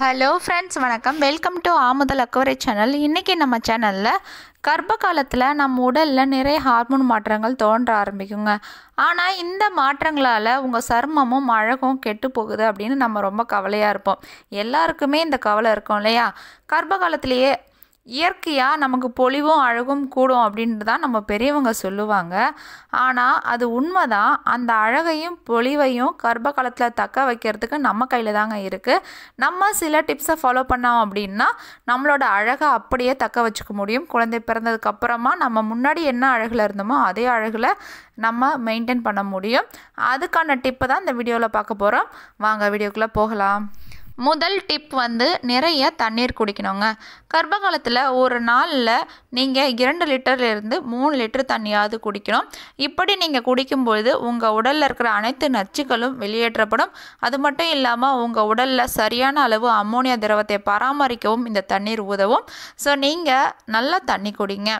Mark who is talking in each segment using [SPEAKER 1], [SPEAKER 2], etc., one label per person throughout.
[SPEAKER 1] hello friends வணக்கம் welcome to ஆமுதல் அக்கவரை சேனல் இன்றைக்கி நம்ம சேனலில் கர்ப்ப காலத்தில் நம்ம உடலில் நிறைய ஹார்மோன் மாற்றங்கள் தோன்ற ஆரம்பிக்குங்க ஆனால் இந்த மாற்றங்களால் உங்கள் சர்மமும் அழகும் கெட்டு போகுது அப்படின்னு நம்ம ரொம்ப கவலையாக இருப்போம் எல்லாருக்குமே இந்த கவலை இருக்கும் இல்லையா கர்ப்ப காலத்திலேயே இயற்கையாக நமக்கு பொலிவும் அழகும் கூடும் அப்படின்ட்டு தான் நம்ம பெரியவங்க சொல்லுவாங்க ஆனால் அது உண்மைதான் அந்த அழகையும் பொலிவையும் கர்ப்ப காலத்தில் தக்க வைக்கிறதுக்கு நம்ம கையில் தாங்க இருக்குது நம்ம சில டிப்ஸை ஃபாலோ பண்ணோம் அப்படின்னா நம்மளோட அழகை அப்படியே தக்க வச்சுக்க முடியும் குழந்தை பிறந்ததுக்கப்புறமா நம்ம முன்னாடி என்ன அழகில் இருந்தோமோ அதே அழகில் நம்ம மெயின்டைன் பண்ண முடியும் அதுக்கான டிப்பை தான் இந்த வீடியோவில் பார்க்க போகிறோம் வாங்க வீடியோக்குள்ளே போகலாம் முதல் டிப் வந்து நிறைய தண்ணீர் குடிக்கணுங்க கர்ப்ப காலத்தில் ஒரு நாளில் நீங்கள் இரண்டு லிட்டர்லேருந்து மூணு லிட்டர் தண்ணியாவது குடிக்கணும் இப்படி நீங்கள் குடிக்கும்பொழுது உங்கள் உடலில் இருக்கிற அனைத்து நச்சுக்களும் வெளியேற்றப்படும் அது மட்டும் இல்லாமல் உங்கள் உடலில் சரியான அளவு அம்மோனியா திரவத்தை பராமரிக்கவும் இந்த தண்ணீர் உதவும் ஸோ நீங்கள் நல்லா தண்ணி குடிங்க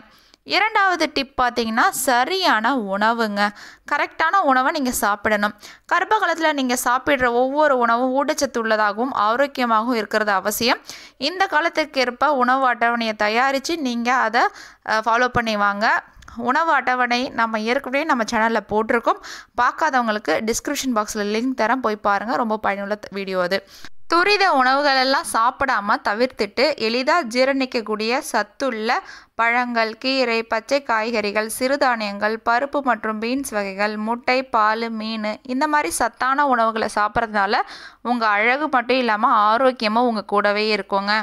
[SPEAKER 1] இரண்டாவது டிப் பார்த்தீங்கன்னா சரியான உணவுங்க கரெக்டான உணவை நீங்கள் சாப்பிடணும் கர்ப்ப காலத்தில் நீங்கள் சாப்பிட்ற ஒவ்வொரு உணவும் ஊட்டச்சத்து உள்ளதாகவும் ஆரோக்கியமாகவும் இருக்கிறது அவசியம் இந்த காலத்துக்கேற்ப உணவு அட்டவணையை தயாரித்து நீங்கள் அதை ஃபாலோ பண்ணி வாங்க உணவு அட்டவணை நம்ம ஏற்கனவே நம்ம சேனலில் போட்டிருக்கோம் பார்க்காதவங்களுக்கு டிஸ்கிரிப்ஷன் பாக்ஸில் லிங்க் தரேன் போய் பாருங்கள் ரொம்ப பயனுள்ள வீடியோ அது துரித உணவுகளெல்லாம் சாப்பிடாம தவிர்த்துட்டு எளிதாக ஜீரணிக்கக்கூடிய சத்துள்ள பழங்கள் கீரை பச்சை காய்கறிகள் சிறுதானியங்கள் பருப்பு மற்றும் பீன்ஸ் வகைகள் முட்டை பால் மீன் இந்த மாதிரி சத்தான உணவுகளை சாப்பிட்றதுனால உங்கள் அழகு மட்டும் இல்லாமல் ஆரோக்கியமாக உங்கள் கூடவே இருக்குங்க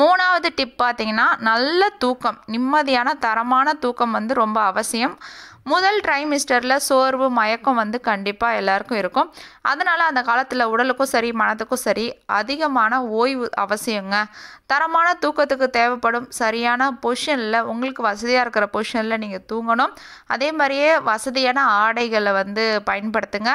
[SPEAKER 1] மூணாவது டிப் பார்த்தீங்கன்னா நல்ல தூக்கம் நிம்மதியான தரமான தூக்கம் வந்து ரொம்ப அவசியம் முதல் ட்ரைமிஸ்டரில் சோர்வு மயக்கம் வந்து கண்டிப்பாக எல்லாருக்கும் இருக்கும் அதனால் அந்த காலத்தில் உடலுக்கும் சரி மனதுக்கும் சரி அதிகமான ஓய்வு அவசியங்க தரமான தூக்கத்துக்கு தேவைப்படும் சரியான பொஷனில் உங்களுக்கு வசதியாக இருக்கிற பொஷனில் நீங்கள் தூங்கணும் அதே மாதிரியே வசதியான ஆடைகளை வந்து பயன்படுத்துங்க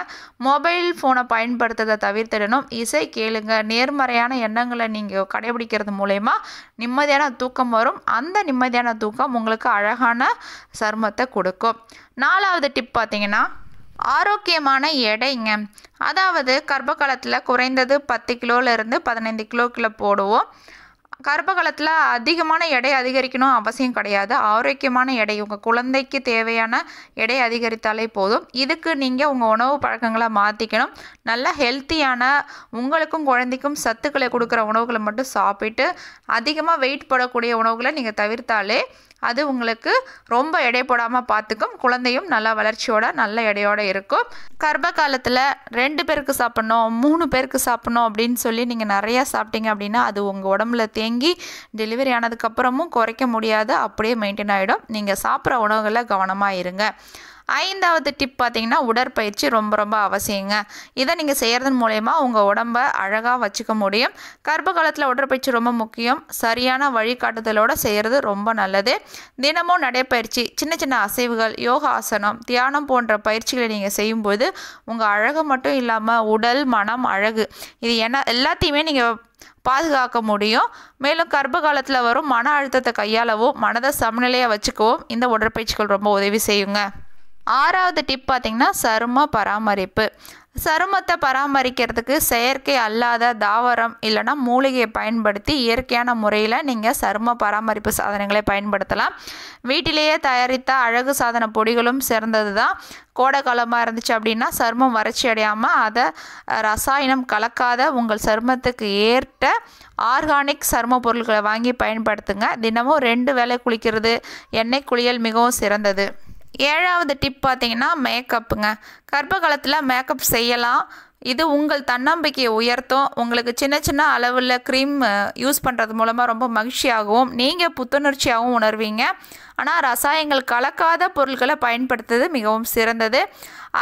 [SPEAKER 1] மொபைல் ஃபோனை பயன்படுத்துறதை தவிர்த்திடணும் இசை கேளுங்க நேர்மறையான எண்ணங்களை நீங்கள் கடைபிடிக்கிறது மூலயமா நிம்மதியான தூக்கம் வரும் அந்த நிம்மதியான தூக்கம் உங்களுக்கு அழகான சருமத்தை கொடுக்கும் நாலாவது டிப் பார்த்தீங்கன்னா ஆரோக்கியமான எடைங்க அதாவது கர்ப்ப காலத்தில் குறைந்தது பத்து கிலோலேருந்து பதினைந்து கிலோக்குள்ளே போடுவோம் கர்ப்ப காலத்தில் அதிகமான எடை அதிகரிக்கணும் அவசியம் கிடையாது ஆரோக்கியமான எடை உங்கள் குழந்தைக்கு தேவையான எடை அதிகரித்தாலே போதும் இதுக்கு நீங்கள் உங்கள் உணவு பழக்கங்களை மாற்றிக்கணும் நல்ல ஹெல்த்தியான உங்களுக்கும் குழந்தைக்கும் சத்துக்களை கொடுக்குற உணவுகளை மட்டும் சாப்பிட்டு அதிகமாக வெயிட் போடக்கூடிய உணவுகளை நீங்கள் தவிர்த்தாலே அது உங்களுக்கு ரொம்ப எடை போடாமல் பார்த்துக்கும் குழந்தையும் நல்லா வளர்ச்சியோட நல்ல எடையோடு இருக்கும் கர்ப்ப காலத்தில் ரெண்டு பேருக்கு சாப்பிட்ணும் மூணு பேருக்கு சாப்பிட்ணும் அப்படின்னு சொல்லி நீங்கள் நிறையா சாப்பிட்டீங்க அப்படின்னா அது உங்கள் உடம்புல தேங்கி டெலிவரி ஆனதுக்கப்புறமும் குறைக்க முடியாது அப்படியே மெயின்டைன் ஆகிடும் நீங்கள் சாப்பிட்ற உணவுகளை கவனமாக இருங்க ஐந்தாவது டிப் பார்த்தீங்கன்னா உடற்பயிற்சி ரொம்ப ரொம்ப அவசியங்க இதை நீங்கள் செய்கிறதன் மூலயமா உங்கள் உடம்பை அழகாக வச்சுக்க முடியும் கர்ப்ப காலத்தில் உடற்பயிற்சி ரொம்ப முக்கியம் சரியான வழிகாட்டுதலோடு செய்கிறது ரொம்ப நல்லது தினமும் நடைப்பயிற்சி சின்ன சின்ன அசைவுகள் யோகாசனம் தியானம் போன்ற பயிற்சிகளை நீங்கள் செய்யும்போது உங்கள் அழகு மட்டும் இல்லாமல் உடல் மனம் அழகு இது என்ன எல்லாத்தையுமே நீங்கள் பாதுகாக்க முடியும் மேலும் கர்ப்ப காலத்தில் வரும் மன அழுத்தத்தை கையாளவும் மனதை சமநிலையாக வச்சுக்கவும் இந்த உடற்பயிற்சிகள் ரொம்ப உதவி செய்யுங்க ஆறாவது டிப் பார்த்திங்கன்னா சரும பராமரிப்பு சருமத்தை பராமரிக்கிறதுக்கு செயற்கை அல்லாத தாவரம் இல்லைனா மூலிகையை பயன்படுத்தி இயற்கையான முறையில் நீங்கள் சரும பராமரிப்பு சாதனங்களை பயன்படுத்தலாம் வீட்டிலேயே தயாரித்த அழகு சாதன பொடிகளும் சிறந்தது தான் கோடை காலமாக இருந்துச்சு அப்படின்னா சருமம் வறட்சி அடையாமல் அதை ரசாயனம் கலக்காத உங்கள் சருமத்துக்கு ஏற்ற ஆர்கானிக் சரும பொருட்களை வாங்கி பயன்படுத்துங்க தினமும் ரெண்டு வேலை குளிக்கிறது எண்ணெய் குளியல் மிகவும் சிறந்தது ஏழாவது டிப் பார்த்தீங்கன்னா மேக்கப்புங்க கர்ப்ப காலத்தில் மேக்கப் செய்யலாம் இது உங்கள் தன்னம்பிக்கையை உயர்த்தும் உங்களுக்கு சின்ன சின்ன அளவில் க்ரீம் யூஸ் பண்ணுறது மூலமாக ரொம்ப மகிழ்ச்சியாகவும் நீங்கள் புத்துணர்ச்சியாகவும் உணர்வீங்க ஆனால் ரசாயனங்கள் கலக்காத பொருட்களை பயன்படுத்துறது மிகவும் சிறந்தது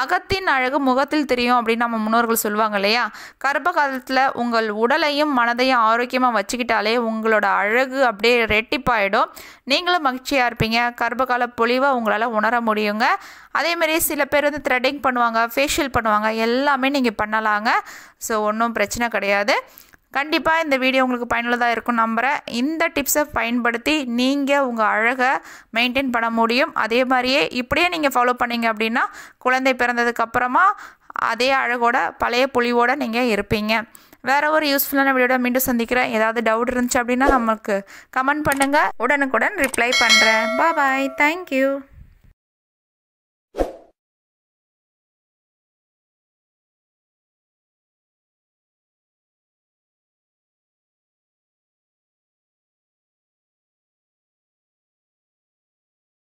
[SPEAKER 1] அகத்தின் அழகு முகத்தில் தெரியும் அப்படின்னு நம்ம முன்னோர்கள் சொல்லுவாங்க இல்லையா கர்ப்ப காலத்தில் உங்கள் உடலையும் மனதையும் ஆரோக்கியமாக வச்சுக்கிட்டாலே உங்களோட அழகு அப்படியே ரெட்டிப்பாயிடும் நீங்களும் மகிழ்ச்சியாக இருப்பீங்க கர்ப்பகால பொழிவை உங்களால் உணர முடியுங்க அதேமாரி சில பேர் வந்து த்ரெட்டிங் பண்ணுவாங்க ஃபேஷியல் பண்ணுவாங்க எல்லாமே நீங்கள் பண்ணலாங்க ஸோ ஒன்றும் பிரச்சனை கிடையாது கண்டிப்பாக இந்த வீடியோ உங்களுக்கு பயனுள்ளதாக இருக்கும் நம்புகிறேன் இந்த டிப்ஸை பயன்படுத்தி நீங்கள் உங்கள் அழகை மெயின்டைன் பண்ண முடியும் அதே மாதிரியே இப்படியே நீங்கள் ஃபாலோ பண்ணிங்க அப்படின்னா குழந்தை பிறந்ததுக்கப்புறமா அதே அழகோட பழைய புலிவோடு நீங்கள் இருப்பீங்க வேறு ஒரு யூஸ்ஃபுல்லான வீடியோட மீண்டும் சந்திக்கிறேன் ஏதாவது டவுட் இருந்துச்சு அப்படின்னா நமக்கு கமெண்ட் பண்ணுங்கள் உடனுக்குடன் ரிப்ளை பண்ணுறேன் பா பாய் தேங்க்யூ